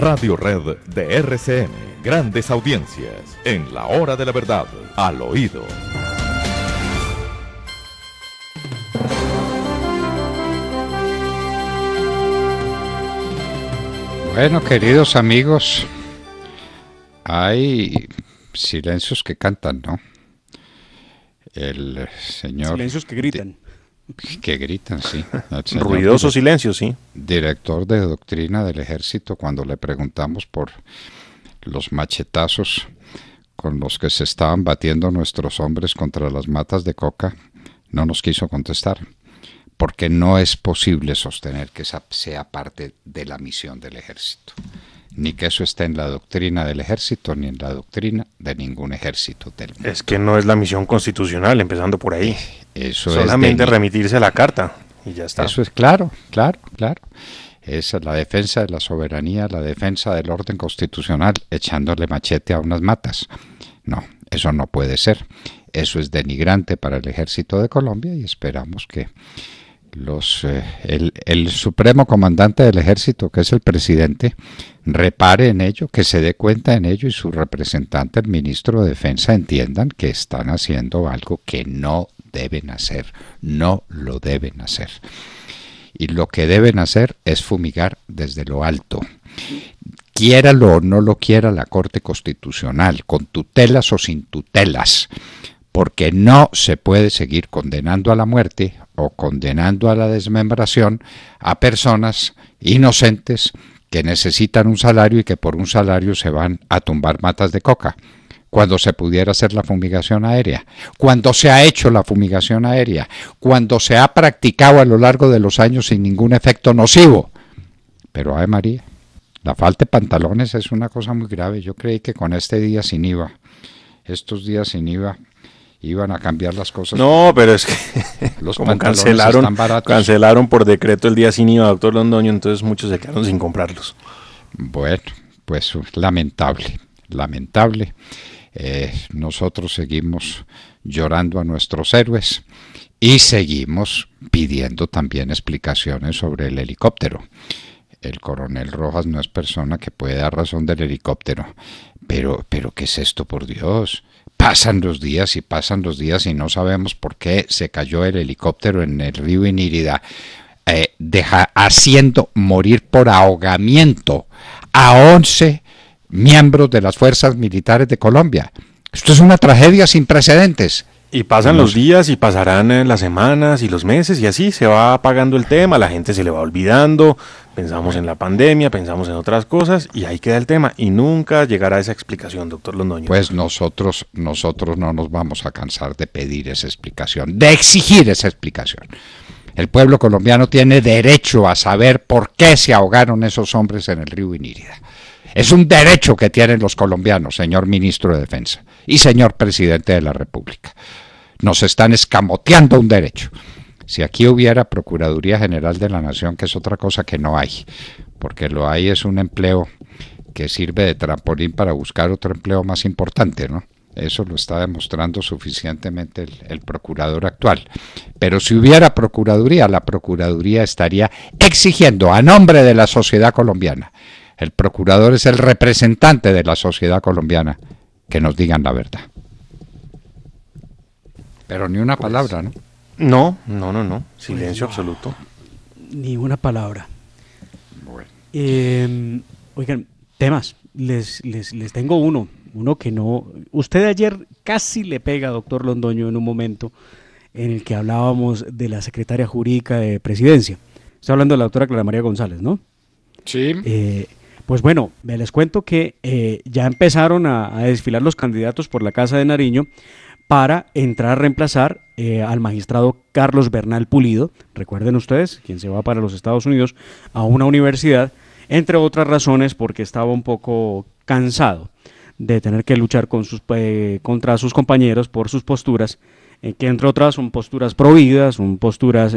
Radio Red de RCN. Grandes audiencias. En la hora de la verdad. Al oído. Bueno, queridos amigos, hay silencios que cantan, ¿no? El señor. Silencios que gritan. Que gritan, sí. Ruidoso director, silencio, sí. Director de doctrina del ejército, cuando le preguntamos por los machetazos con los que se estaban batiendo nuestros hombres contra las matas de coca, no nos quiso contestar, porque no es posible sostener que esa sea parte de la misión del ejército, ni que eso esté en la doctrina del ejército, ni en la doctrina de ningún ejército del mundo. Es que no es la misión constitucional, empezando por ahí. Eh, Solamente remitirse la carta y ya está. Eso es claro, claro, claro. Es la defensa de la soberanía, la defensa del orden constitucional, echándole machete a unas matas. No, eso no puede ser. Eso es denigrante para el ejército de Colombia y esperamos que los, eh, el, supremo comandante del ejército, que es el presidente, repare en ello, que se dé cuenta en ello y su representante, el ministro de Defensa, entiendan que están haciendo algo que no deben hacer, no lo deben hacer. Y lo que deben hacer es fumigar desde lo alto. Quiéralo o no lo quiera la Corte Constitucional, con tutelas o sin tutelas, porque no se puede seguir condenando a la muerte o condenando a la desmembración a personas inocentes que necesitan un salario y que por un salario se van a tumbar matas de coca cuando se pudiera hacer la fumigación aérea, cuando se ha hecho la fumigación aérea, cuando se ha practicado a lo largo de los años sin ningún efecto nocivo. Pero, ay María, la falta de pantalones es una cosa muy grave. Yo creí que con este día sin IVA, estos días sin IVA, iban a cambiar las cosas. No, pero es que los pantalones cancelaron, están baratos. cancelaron por decreto el día sin IVA, doctor Londoño, entonces muchos se quedaron sin comprarlos. Bueno, pues lamentable, lamentable. Eh, nosotros seguimos llorando a nuestros héroes y seguimos pidiendo también explicaciones sobre el helicóptero. El coronel Rojas no es persona que puede dar razón del helicóptero. Pero, pero, ¿qué es esto, por Dios? Pasan los días y pasan los días y no sabemos por qué se cayó el helicóptero en el río Inírida, eh, deja, haciendo morir por ahogamiento a 11 miembros de las fuerzas militares de Colombia. Esto es una tragedia sin precedentes. Y pasan los días y pasarán eh, las semanas y los meses y así se va apagando el tema, la gente se le va olvidando, pensamos en la pandemia, pensamos en otras cosas y ahí queda el tema y nunca llegará esa explicación, doctor Londoño. Pues nosotros, nosotros no nos vamos a cansar de pedir esa explicación, de exigir esa explicación. El pueblo colombiano tiene derecho a saber por qué se ahogaron esos hombres en el río Inírida. Es un derecho que tienen los colombianos, señor ministro de Defensa y señor presidente de la República. Nos están escamoteando un derecho. Si aquí hubiera Procuraduría General de la Nación, que es otra cosa que no hay, porque lo hay es un empleo que sirve de trampolín para buscar otro empleo más importante, ¿no? Eso lo está demostrando suficientemente el, procurador actual. Pero si hubiera Procuraduría, la Procuraduría estaría exigiendo a nombre de la sociedad colombiana el procurador es el representante de la sociedad colombiana. Que nos digan la verdad. Pero ni una palabra, ¿no? No, no, no, no. Silencio pues, absoluto. Ni una palabra. Bueno. Em, oigan, temas. Les, les, les tengo uno. Uno que no. Usted ayer casi le pega, doctor Londoño, en un momento en el que hablábamos de la secretaria jurídica de presidencia. Está hablando de la doctora Clara María González, ¿no? Sí. Eh, pues bueno, me les cuento que eh, ya empezaron a, desfilar los candidatos por la Casa de Nariño para entrar a reemplazar eh, al magistrado Carlos Bernal Pulido, recuerden ustedes, quien se va para los Estados Unidos a una universidad, entre otras razones porque estaba un poco cansado de tener que luchar eh, contra sus compañeros por sus posturas, que entre otras son posturas prohibidas, son posturas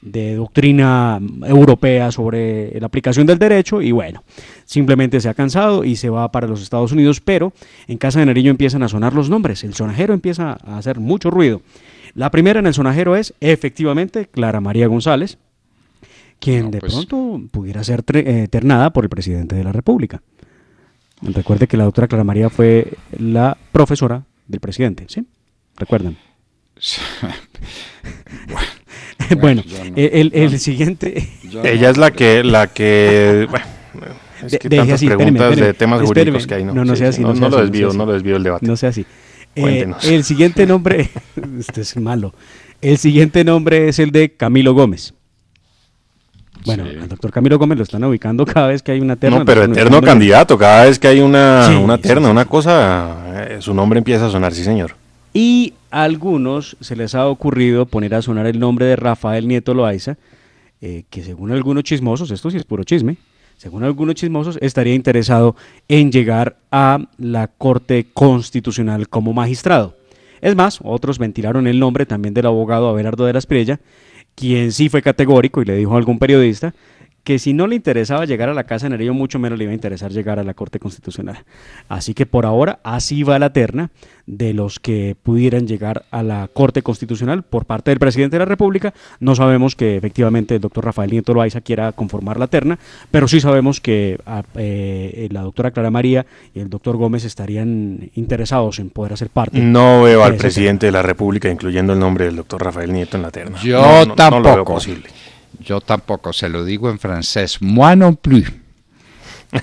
de doctrina europea sobre la aplicación del derecho y bueno, simplemente se ha cansado y se va para los Estados Unidos, pero en Casa de Nariño empiezan a sonar los nombres, el sonajero empieza a hacer mucho ruido. La primera en el sonajero es efectivamente Clara María González, quien de pues. pronto pudiera ser eh, ternada por el presidente de la República. Recuerde que la doctora Clara María fue la profesora del presidente, ¿sí? Recuerdan. bueno, eh, el, el siguiente. Ella es la que, la que. Bueno, es que tantas preguntas de temas jurídicos que hay. No, no, no sea así. No, lo desvío, no lo desvío el debate. No sea así. Eh, Cuéntenos. el siguiente nombre, este es malo. El siguiente nombre es el de Camilo Gómez. Bueno, el al doctor Camilo Gómez lo están ubicando cada vez que hay una terna. No, pero eterno candidato, cada vez que hay una, una terna, una cosa, eh, su nombre empieza a sonar, sí señor. Y a algunos se les ha ocurrido poner a sonar el nombre de Rafael Nieto Loaiza, eh, que según algunos chismosos, esto sí es puro chisme, según algunos chismosos, estaría interesado en llegar a la Corte Constitucional como magistrado. Es más, otros ventilaron el nombre también del abogado Abelardo de la Espriella, quien sí fue categórico y le dijo a algún periodista que si no le interesaba llegar a la Casa de mucho menos le iba a interesar llegar a la Corte Constitucional. Así que por ahora así va la terna de los que pudieran llegar a la Corte Constitucional por parte del presidente de la República. No sabemos que efectivamente el doctor Rafael Nieto Loaiza quiera conformar la terna, pero sí sabemos que ah, eh, eh, la doctora Clara María y el doctor Gómez estarían interesados en poder hacer parte. No veo al presidente de la República incluyendo el nombre del doctor Rafael Nieto en la terna. Yo tampoco. No lo veo posible. Yo tampoco, se lo digo en francés. Moi non plus.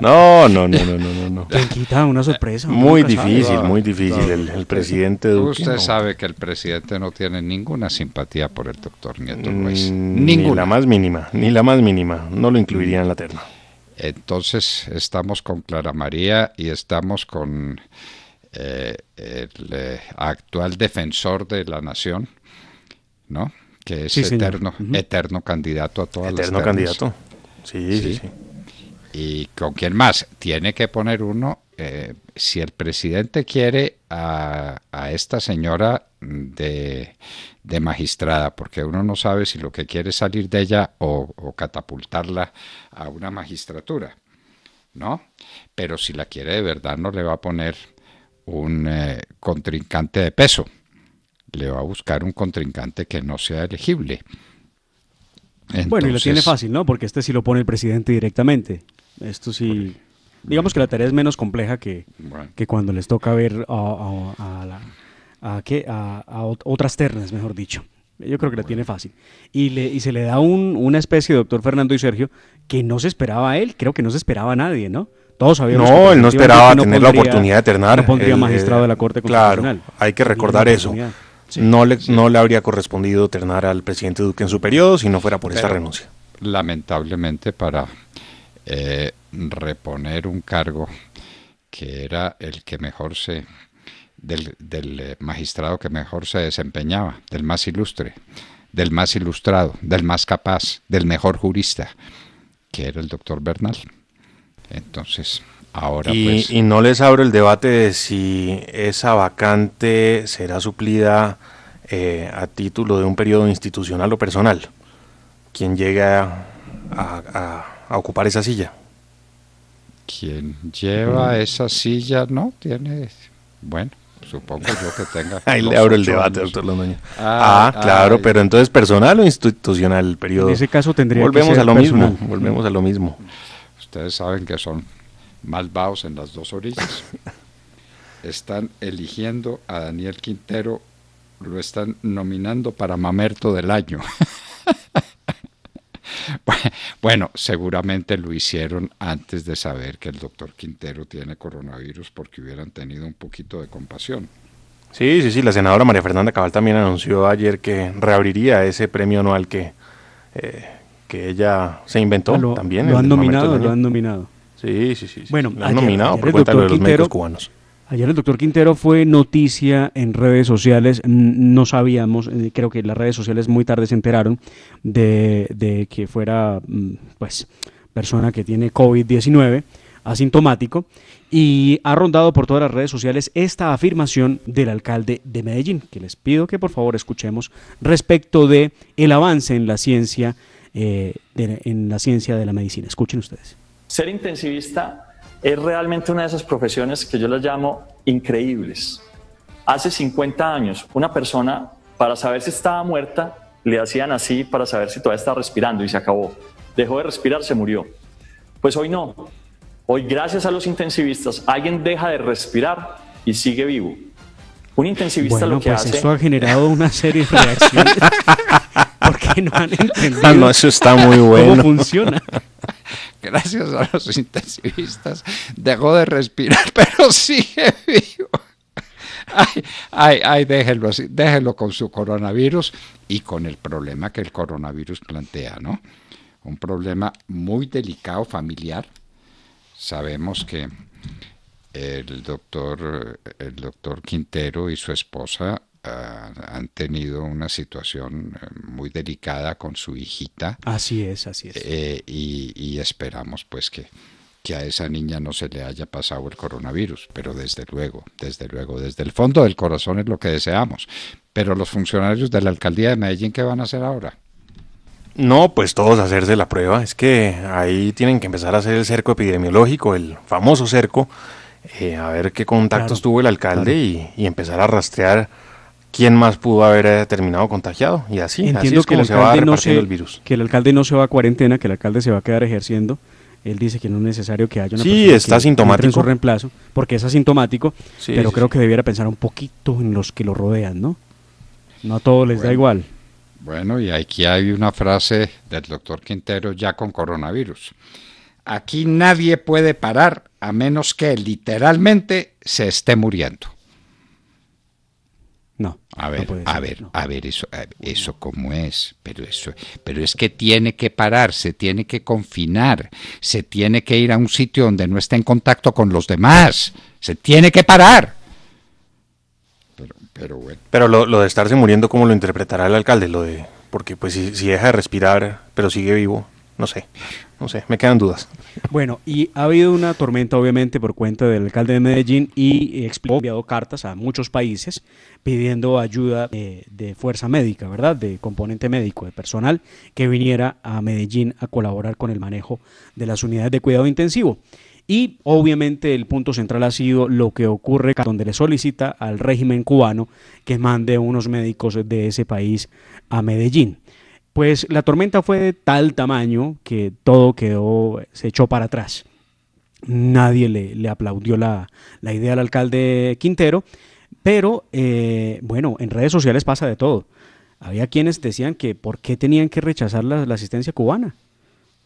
no, no, no, no, no, no. una sorpresa. Muy difícil, muy difícil. El, presidente Usted sabe que el presidente no tiene ninguna simpatía por el doctor Nieto mm, ninguna. Ni la más mínima, ni la más mínima. No lo incluiría en la terna. Entonces estamos con Clara María y estamos con eh, el eh, actual defensor de la nación, ¿no? Que es eterno, eterno candidato a todas eterno candidato. Sí, sí, sí, ¿Y con quién más? Tiene que poner uno, eh, si el presidente quiere a, esta señora de, magistrada, porque uno no sabe si lo que quiere es salir de ella o, catapultarla a una magistratura, ¿no? Pero si la quiere de verdad no le va a poner un eh, contrincante de peso le va a buscar un contrincante que no sea elegible. bueno, y lo tiene fácil, ¿no? Porque este sí lo pone el presidente directamente. Esto sí... Digamos que la tarea es menos compleja que, que cuando les toca ver a, a, otras ternas, mejor dicho. Yo creo que la tiene fácil. Y, le, y se le da una especie de doctor Fernando y Sergio que no se esperaba a él, creo que no se esperaba a nadie, ¿no? Todos sabíamos. No, él no esperaba tener la oportunidad de ternar. No pondría magistrado de la Corte eh, Constitucional. Claro, hay que recordar eso no, le, no le habría correspondido ternar al presidente Duque en su periodo si no fuera por esta renuncia. Lamentablemente para eh, reponer un cargo que era el que mejor se del, del, eh, magistrado que mejor se desempeñaba, del más ilustre, del más ilustrado, del más capaz, del mejor jurista, que era el doctor Bernal. Entonces, pues. y, no les abro el debate de si esa vacante será suplida eh, a título de un periodo institucional o personal. ¿Quién llega a, ocupar esa silla? ¿Quién lleva mm. esa silla, ¿no? Tiene. Bueno supongo yo que tenga. Ahí le abro el debate, doctor Londoño. Ah, ah, ah claro, pero entonces personal o institucional el periodo. En ese caso tendría volvemos que ser a lo mismo, volvemos a lo mismo. Ustedes saben que son malvaos en las dos orillas. Están eligiendo a Daniel Quintero, lo están nominando para Mamerto del Año. Bueno, seguramente lo hicieron antes de saber que el doctor Quintero tiene coronavirus porque hubieran tenido un poquito de compasión. Sí, sí, sí, la senadora María Fernanda Cabal también anunció ayer que reabriría ese premio anual que, eh, que ella se inventó también. Lo han nominado, lo han nominado. Sí, sí, sí. Bueno, nominado Ayer el doctor Quintero fue noticia en redes sociales, no sabíamos, eh, creo que las redes sociales muy tarde se enteraron de, que fuera, mm, pues, persona que tiene COVID-19, asintomático, y ha rondado por todas las redes sociales esta afirmación del alcalde de Medellín, que les pido que por favor escuchemos respecto de el avance en la ciencia, eh, en la ciencia de la medicina. Escuchen ustedes. Ser intensivista es realmente una de esas profesiones que yo las llamo increíbles. Hace 50 años, una persona, para saber si estaba muerta, le hacían así para saber si todavía estaba respirando y se acabó. Dejó de respirar, se murió. Pues hoy no. Hoy, gracias a los intensivistas, alguien deja de respirar y sigue vivo. Un intensivista lo que pues hace. Esto ha generado una serie de reacciones. porque no han ah, entendido. eso está muy bueno. ¿Cómo funciona? gracias a los intensivistas, dejó de respirar, pero sigue vivo. Ay, ay, ay, déjenlo así, déjenlo con su coronavirus y con el problema que el coronavirus plantea, ¿no? Un problema muy delicado familiar. Sabemos que el doctor, el doctor Quintero y su esposa Ah, han tenido una situación eh, muy delicada con su hijita. Así es, así es. Eh, y, esperamos pues que, que a esa niña no se le haya pasado el coronavirus, pero desde luego, desde luego, desde el fondo del corazón es lo que deseamos. Pero los funcionarios de la alcaldía de Medellín, ¿qué van a hacer ahora? No, pues todos hacerse la prueba. Es que ahí tienen que empezar a hacer el cerco epidemiológico, el famoso cerco, eh, a ver qué contactos tuvo el alcalde y empezar a rastrear quién más pudo haber eh, terminado contagiado y así, Entiendo que el se va virus. Que el alcalde no se va a cuarentena, que el alcalde se va a quedar ejerciendo. Él dice que no es necesario que haya una sí, persona está que en reemplazo, porque es asintomático, pero creo que debiera pensar un poquito en los que lo rodean, ¿no? No a todos les da igual. Bueno, y aquí hay una frase del doctor Quintero ya con coronavirus. Aquí nadie puede parar a menos que literalmente se esté muriendo. A ver, a ver, a ver, eso, eso cómo es, pero eso, pero es que tiene que parar, se tiene que confinar, se tiene que ir a un sitio donde no esté en contacto con los demás, se tiene que parar. Pero, pero Pero lo, de estarse muriendo, ¿cómo lo interpretará el alcalde? Lo de, porque pues si, si deja de respirar, pero sigue vivo. No sé, no sé, me quedan dudas. Bueno, y ha habido una tormenta obviamente por cuenta del alcalde de Medellín y ha enviado cartas a muchos países pidiendo ayuda de, de, fuerza médica, ¿verdad? De componente médico, de personal que viniera a Medellín a colaborar con el manejo de las unidades de cuidado intensivo. Y obviamente el punto central ha sido lo que ocurre donde le solicita al régimen cubano que mande unos médicos de ese país a Medellín pues la tormenta fue de tal tamaño que todo quedó, se echó para atrás. Nadie le, aplaudió la, idea al alcalde Quintero, pero eh, bueno, en redes sociales pasa de todo. Había quienes decían que por qué tenían que rechazar la, asistencia cubana,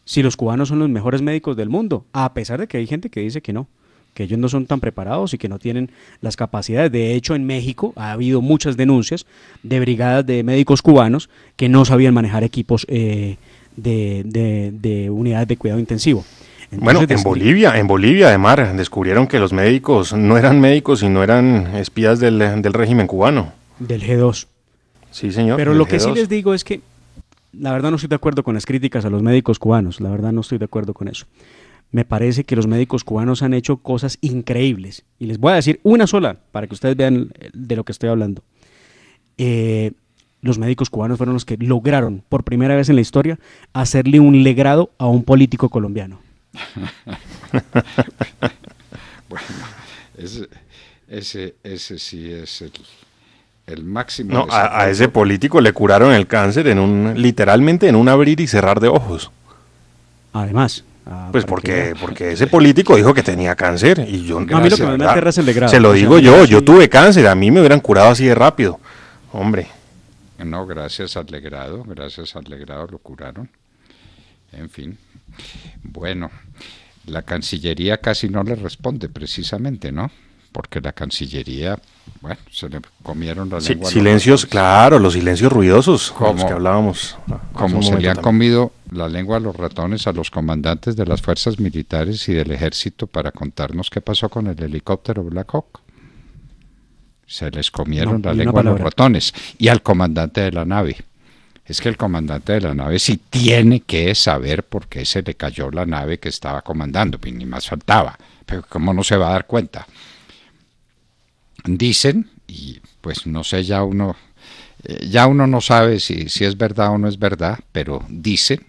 si los cubanos son los mejores médicos del mundo, a pesar de que hay gente que dice que no que ellos no son tan preparados y que no tienen las capacidades. De hecho, en México ha habido muchas denuncias de brigadas de médicos cubanos que no sabían manejar equipos eh, de, unidades de cuidado intensivo. bueno, en Bolivia, en Bolivia además descubrieron que los médicos no eran médicos y no eran espías del, del régimen cubano. Del G2. Sí, señor. Pero lo que sí les digo es que la verdad no estoy de acuerdo con las críticas a los médicos cubanos, la verdad no estoy de acuerdo con eso me parece que los médicos cubanos han hecho cosas increíbles. Y les voy a decir una sola para que ustedes vean eh, de lo que estoy hablando. Eh, los médicos cubanos fueron los que lograron, por primera vez en la historia, hacerle un legrado a un político colombiano. bueno, ese, ese, sí es el, máximo. a, ese político le curaron el cáncer en un, literalmente en un abrir y cerrar de ojos. Además, Ah, pues porque, porque ese político dijo que tenía cáncer y yo... No, a mí lo que me, es el Se lo digo yo, yo tuve cáncer, a mí me hubieran curado así de rápido. Hombre. No, gracias al legrado, gracias al legrado lo curaron. En fin. Bueno, la Cancillería casi no le responde precisamente, ¿no? Porque la Cancillería, bueno, se le comieron la Silencios, claro, los silencios ruidosos, como, que hablábamos. Ah, como se le han comido la lengua a los ratones a los comandantes de las fuerzas militares y del ejército para contarnos qué pasó con el helicóptero Black Hawk. Se les comieron la lengua a los ratones y al comandante de la nave. Es que el comandante de la nave sí tiene que saber por qué se le cayó la nave que estaba comandando, pues, ni más faltaba. Pero ¿cómo no se va a dar cuenta? Dicen, y pues no sé, ya uno eh, ya uno no sabe si, es verdad o no es verdad, pero dicen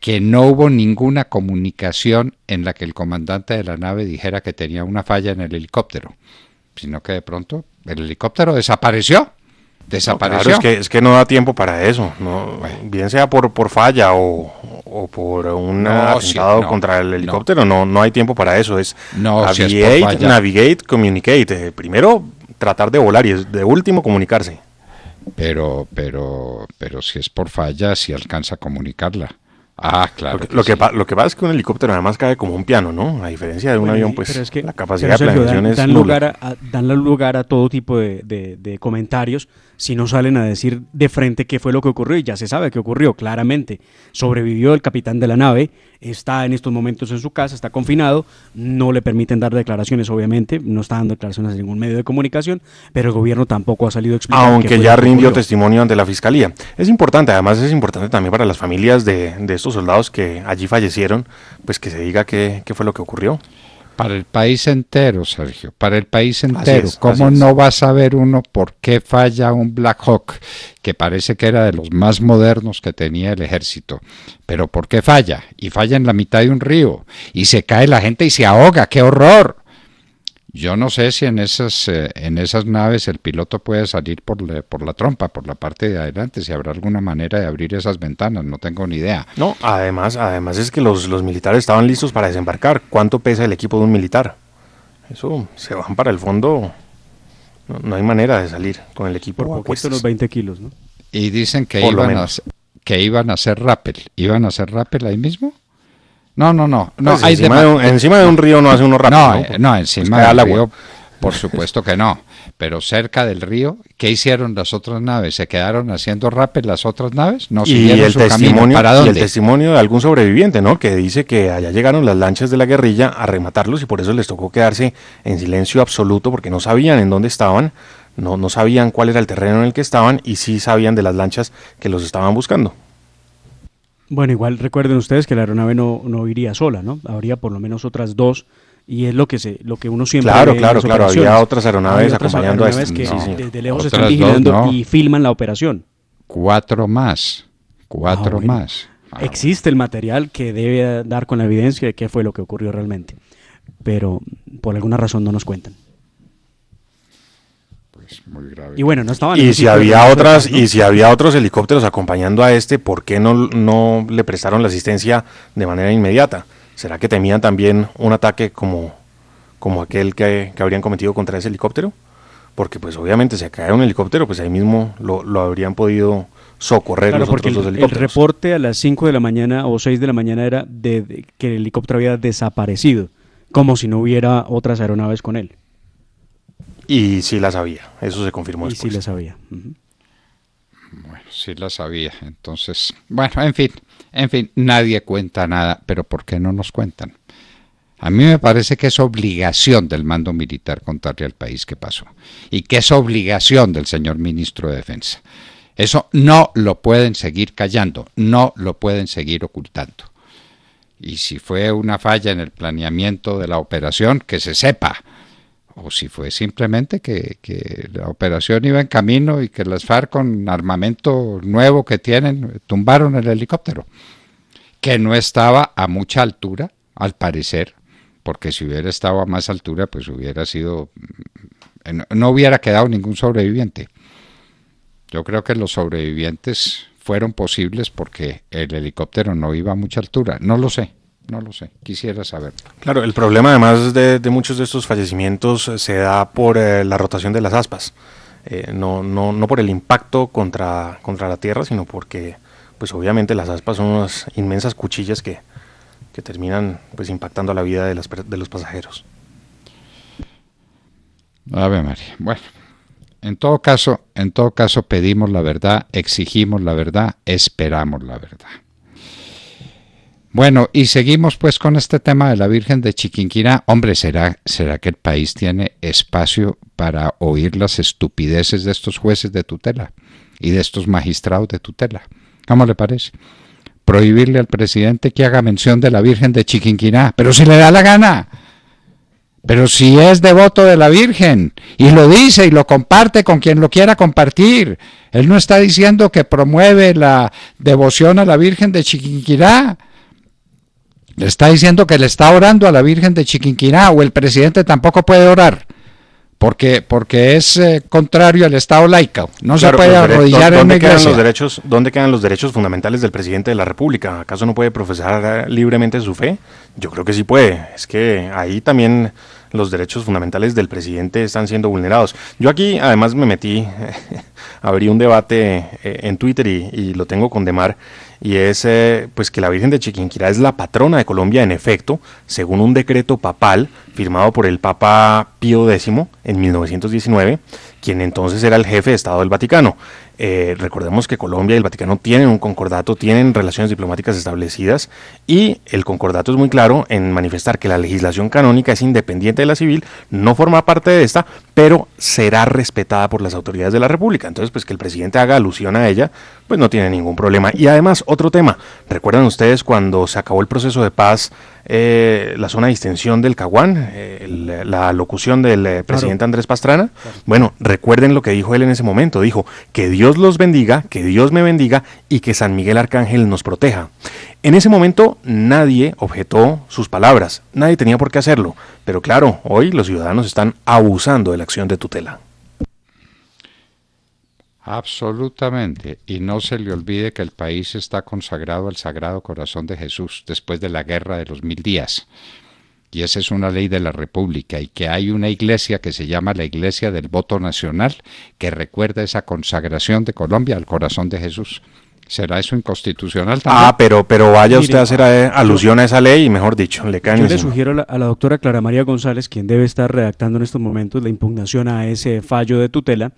que no hubo ninguna comunicación en la que el comandante de la nave dijera que tenía una falla en el helicóptero, sino que de pronto el helicóptero desapareció. Desapareció. claro, es que, es que no da tiempo para eso. Bien sea por, falla o, por un no, contra el helicóptero, no. no hay tiempo para eso. Es navigate, navigate, communicate. Eh, primero tratar de volar y de último comunicarse pero, pero, pero si es por falla, si alcanza a comunicarla. Ah, claro. Lo que, lo, que pasa es que un helicóptero además cae como un piano, ¿no? A diferencia de un avión, pues la capacidad de planeación es lugar a, dan lugar a todo tipo de, comentarios si no salen a decir de frente qué fue lo que ocurrió. Y ya se sabe qué ocurrió, claramente. Sobrevivió el capitán de la nave, está en estos momentos en su casa, está confinado, no le permiten dar declaraciones, obviamente, no está dando declaraciones a ningún medio de comunicación, pero el gobierno tampoco ha salido a explicar. Aunque ya rindió testimonio ante la fiscalía. Es importante, además es importante también para las familias de, de soldados que allí fallecieron, pues que se diga qué, fue lo que ocurrió. Para el país entero, Sergio, para el país entero. ¿Cómo no va a saber uno por qué falla un Black Hawk, que parece que era de los más modernos que tenía el ejército? Pero ¿por qué falla? Y falla en la mitad de un río, y se cae la gente y se ahoga, qué horror. Yo no sé si en esas, eh, en esas naves el piloto puede salir por, por la trompa, por la parte de adelante, si habrá alguna manera de abrir esas ventanas, no tengo ni idea. No, además, además es que los, militares estaban listos para desembarcar. ¿Cuánto pesa el equipo de un militar? Eso, se van para el fondo. No, hay manera de salir con el equipo. los 20 kilos, Y dicen que, iban a, que iban a hacer rappel. ¿Iban a hacer rappel ahí mismo? No, no, no. no pues encima, de un, río no hace uno rápido. Eh, no, no, pues encima del por supuesto que no. Pero cerca del río, ¿qué hicieron las otras naves? ¿Se quedaron haciendo rapes las otras naves? No siguieron ¿Y el testimonio, Y el testimonio de algún sobreviviente, ¿no? Que dice que allá llegaron las lanchas de la guerrilla a rematarlos y por eso les tocó quedarse en silencio absoluto porque no sabían en dónde estaban. No, no sabían cuál era el terreno en el que estaban y sí sabían de las lanchas que los estaban buscando. Bueno, igual recuerden ustedes que la aeronave no, iría sola, ¿no? Habría por lo menos otras dos y es lo que se lo que uno siempre claro claro claro había otras aeronaves acompañando a este, que desde lejos están vigilando y filman la operación cuatro más cuatro ah, más ah, existe el material que debe dar con la evidencia de qué fue lo que ocurrió realmente pero por alguna razón no nos cuentan muy grave. Y bueno, no estaban. Y si había otras, y si había otros helicópteros acompañando a este, ¿por qué no, no le prestaron la asistencia de manera inmediata? ¿Será que temían también un ataque como, como aquel que, que habrían cometido contra ese helicóptero? Porque pues obviamente si cae un helicóptero, pues ahí mismo lo, lo habrían podido socorrer los otros el, el, reporte a las 5 de la mañana o 6 de la mañana era de, que el helicóptero había desaparecido, como si no hubiera otras aeronaves con él. Y sí la sabía, eso se confirmó. Y después. sí la sabía. Bueno, sí la sabía. Entonces, bueno, en fin, en fin, nadie cuenta nada, pero ¿por qué no nos cuentan? A mí me parece que es obligación del mando militar contarle al país qué pasó y que es obligación del señor ministro de Defensa. Eso no lo pueden seguir callando, no lo pueden seguir ocultando. Y si fue una falla en el planeamiento de la operación, que se sepa, o si fue simplemente que, la operación iba en camino y que las FARC con armamento nuevo que tienen tumbaron el helicóptero, que no estaba a mucha altura, al parecer, porque si hubiera estado a más altura, pues hubiera sido, mm, no hubiera quedado ningún sobreviviente. Yo creo que los sobrevivientes fueron posibles porque el helicóptero no iba a mucha altura, no lo sé. No lo sé, quisiera saber. Claro, el problema además de, muchos de estos fallecimientos se da por eh, la rotación de las aspas. Eh, no, no, no por el impacto contra, contra la tierra, sino porque, pues obviamente las aspas son unas inmensas cuchillas que, terminan pues impactando la vida de, de los pasajeros. ver, María. Bueno, en todo caso, en todo caso pedimos la verdad, exigimos la verdad, esperamos la verdad. Bueno, y seguimos pues con este tema de la Virgen de Chiquinquirá. Hombre, ¿será, ¿será que el país tiene espacio para oír las estupideces de estos jueces de tutela y de estos magistrados de tutela? ¿Cómo le parece? Prohibirle al presidente que haga mención de la Virgen de Chiquinquirá, pero si le da la gana. Pero si es devoto de la Virgen y lo dice y lo comparte con quien lo quiera compartir, él no está diciendo que promueve la devoción a la Virgen de Chiquinquirá. Le está diciendo que le está orando a la Virgen de Chiquinquirá o el presidente tampoco puede orar. Porque, porque es eh, contrario al Estado laico. No se puede arrodillar en la iglesia. Los derechos, ¿Dónde quedan los derechos fundamentales del presidente de la República? ¿Acaso no puede profesar eh, libremente su fe? Yo creo que sí puede. Es que ahí también los derechos fundamentales del presidente están siendo vulnerados. Yo aquí además me metí, abrí un debate eh, en Twitter y, y lo tengo con Demar y es eh, pues que la Virgen de Chiquinquirá es la patrona de Colombia en efecto, según un decreto papal firmado por el Papa Pío X en 1919, quien entonces era el jefe de Estado del Vaticano. Eh, recordemos que Colombia y el Vaticano tienen un concordato, tienen relaciones diplomáticas establecidas y el concordato es muy claro en manifestar que la legislación canónica es independiente de la civil, no forma parte de esta, pero será respetada por las autoridades de la República. Entonces, pues que el presidente haga alusión a ella, pues no tiene ningún problema. Y además, otro tema, recuerdan ustedes cuando se acabó el proceso de paz, eh, la zona de extensión del Caguán, eh, la locución del eh, presidente Andrés Pastrana. Bueno, recuerden lo que dijo él en ese momento. Dijo, que Dios los bendiga, que Dios me bendiga y que San Miguel Arcángel nos proteja. En ese momento nadie objetó sus palabras, nadie tenía por qué hacerlo, pero claro, hoy los ciudadanos están abusando de la acción de tutela. Absolutamente. Y no se le olvide que el país está consagrado al Sagrado Corazón de Jesús después de la Guerra de los Mil Días. Y esa es una ley de la República y que hay una iglesia que se llama la Iglesia del Voto Nacional que recuerda esa consagración de Colombia al corazón de Jesús. ¿Será eso inconstitucional ah, también? Ah, pero, pero vaya usted a hacer eh, alusión a esa ley y mejor dicho, le Yo le sugiero a la, doctora Clara María González, quien debe estar redactando en estos momentos la impugnación a ese fallo de tutela,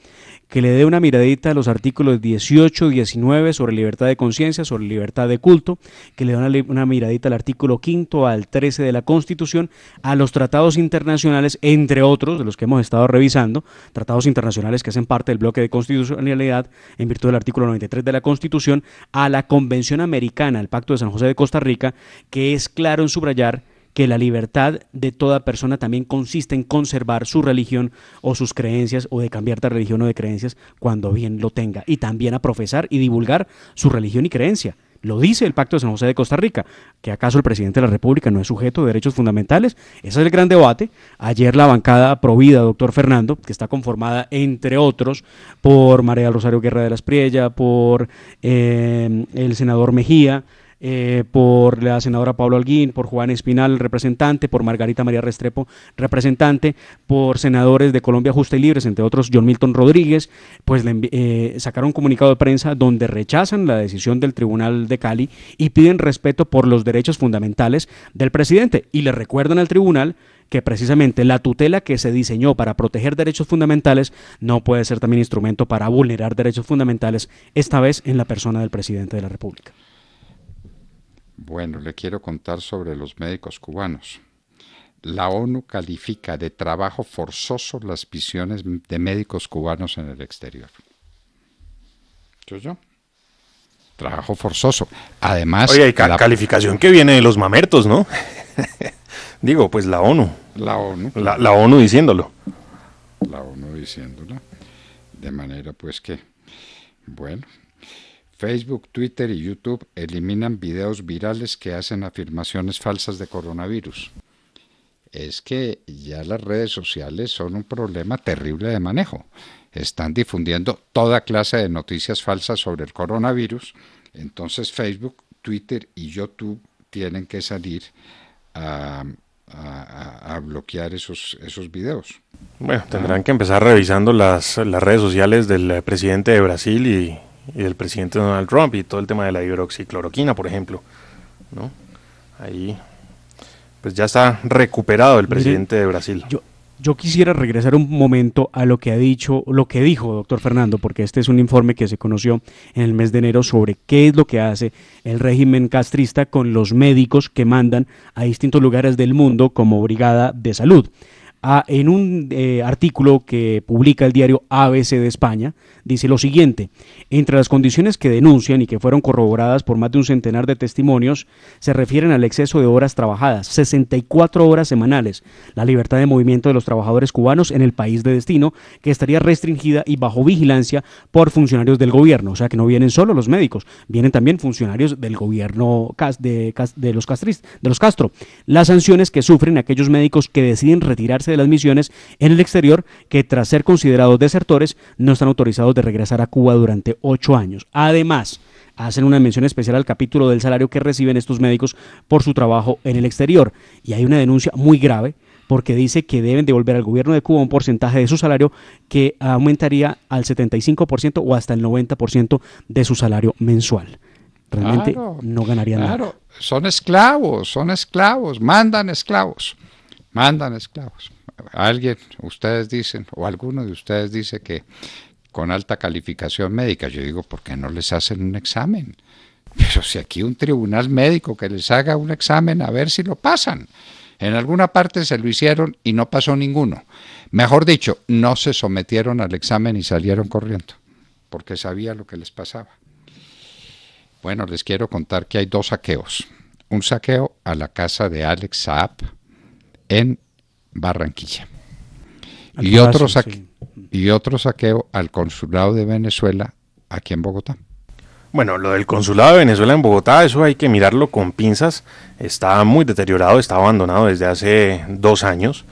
que le dé una miradita a los artículos 18 y 19 sobre libertad de conciencia, sobre libertad de culto, que le dé una, miradita al artículo 5 al 13 de la Constitución, a los tratados internacionales, entre otros, de los que hemos estado revisando, tratados internacionales que hacen parte del bloque de constitucionalidad en virtud del artículo 93 de la Constitución, a la Convención Americana, el Pacto de San José de Costa Rica, que es claro en subrayar que la libertad de toda persona también consiste en conservar su religión o sus creencias o de cambiar de religión o de creencias cuando bien lo tenga y también a profesar y divulgar su religión y creencia. Lo dice el Pacto de San José de Costa Rica, que acaso el presidente de la República no es sujeto de derechos fundamentales. Ese es el gran debate. Ayer la bancada provida, doctor Fernando, que está conformada, entre otros, por María Rosario Guerra de las Priella, por eh, el senador Mejía, eh, por la senadora Pablo Alguín, por Juan Espinal, representante, por Margarita María Restrepo, representante, por senadores de Colombia Justa y Libres, entre otros John Milton Rodríguez, pues eh, sacaron un comunicado de prensa donde rechazan la decisión del Tribunal de Cali y piden respeto por los derechos fundamentales del presidente. Y le recuerdan al tribunal que precisamente la tutela que se diseñó para proteger derechos fundamentales no puede ser también instrumento para vulnerar derechos fundamentales, esta vez en la persona del presidente de la República. Bueno, le quiero contar sobre los médicos cubanos. La ONU califica de trabajo forzoso las visiones de médicos cubanos en el exterior. ¿Yo, yo? Trabajo forzoso. Además. Oye, la calificación que viene de los mamertos, ¿no? Digo, pues la ONU. La ONU. la ONU diciéndolo. La ONU diciéndolo. De manera, pues que. Bueno, Facebook, Twitter y YouTube eliminan videos virales que hacen afirmaciones falsas de coronavirus. Es que ya las redes sociales son un problema terrible de manejo. Están difundiendo toda clase de noticias falsas sobre el coronavirus. Entonces Facebook, Twitter y YouTube tienen que salir a, bloquear esos, esos videos. Bueno, tendrán ah. que empezar revisando las, las redes sociales del presidente de Brasil y, y el presidente Donald Trump y todo el tema de la hidroxicloroquina, por ejemplo. ¿no? Ahí, pues ya está recuperado el presidente de Brasil. Yo, yo quisiera regresar un momento a lo que ha dicho, lo que dijo doctor Fernando, porque este es un informe que se conoció en el mes de enero sobre qué es lo que hace el régimen castrista con los médicos que mandan a distintos lugares del mundo como brigada de salud en un eh, artículo que publica el diario ABC de España, dice lo siguiente, entre las condiciones que denuncian y que fueron corroboradas por más de un centenar de testimonios, se refieren al exceso de horas trabajadas, 64 horas semanales, la libertad de movimiento de los trabajadores cubanos en el país de destino, que estaría restringida y bajo vigilancia por funcionarios del gobierno, o sea que no vienen solo los médicos, vienen también funcionarios del gobierno los, de los Castro. Las sanciones que sufren aquellos médicos que deciden retirarse de las misiones en el exterior que tras ser considerados desertores no están autorizados de regresar a Cuba durante ocho años. Además, hacen una mención especial al capítulo del salario que reciben estos médicos por su trabajo en el exterior. Y hay una denuncia muy grave porque dice que deben devolver al gobierno de Cuba un porcentaje de su salario que aumentaría al 75% o hasta el 90% de su salario mensual. Realmente no ganarían claro. Son esclavos, son esclavos, mandan esclavos, mandan esclavos alguien, ustedes dicen, o alguno de ustedes dice que con alta calificación médica, yo digo, ¿por qué no les hacen un examen? Pero si aquí un tribunal médico que les haga un examen a ver si lo pasan. En alguna parte se lo hicieron y no pasó ninguno. Mejor dicho, no se sometieron al examen y salieron corriendo, porque sabía lo que les pasaba. Bueno, les quiero contar que hay dos saqueos. Un saqueo a la casa de Alex Saab en Barranquilla. y, otro y saqueo al consulado de Venezuela aquí en Bogotá. Bueno, lo del consulado de Venezuela en Bogotá, eso hay que mirarlo con pinzas. Está muy deteriorado, está abandonado desde hace dos años.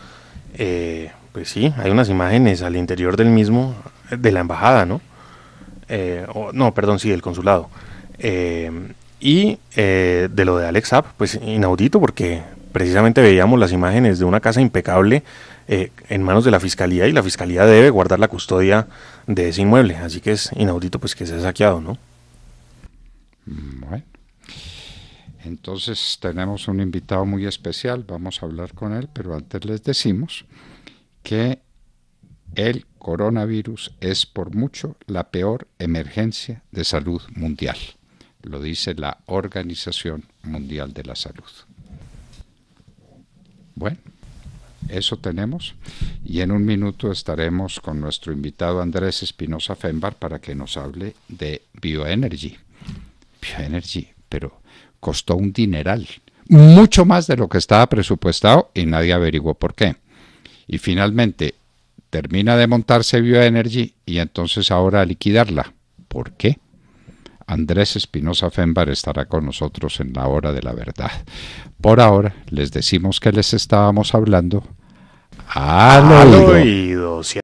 Eh, pues sí, hay unas imágenes al interior del mismo, de la embajada, ¿no? Eh, no, perdón, sí, del consulado. Eh, y de lo de Alex pues inaudito porque precisamente veíamos las imágenes de una casa impecable eh, en manos de la fiscalía y la fiscalía debe guardar la custodia de ese inmueble. Así que es inaudito pues que sea saqueado, ¿no? Mm, bueno. Entonces tenemos un invitado muy especial, vamos a hablar con él, pero antes les decimos que el coronavirus es por mucho la peor emergencia de salud mundial, lo dice la Organización Mundial de la Salud. Bueno, eso tenemos y en un minuto estaremos con nuestro invitado Andrés Espinosa Fembar para que nos hable de bioenergy. Bioenergy, pero costó un dineral, mucho más de lo que estaba presupuestado y nadie averiguó por qué. Y finalmente termina de montarse Bioenergy y entonces ahora liquidarla. ¿Por qué? Andrés Espinosa Fembar estará con nosotros en la hora de la verdad. Por ahora, les decimos que les estábamos hablando al, lo oído.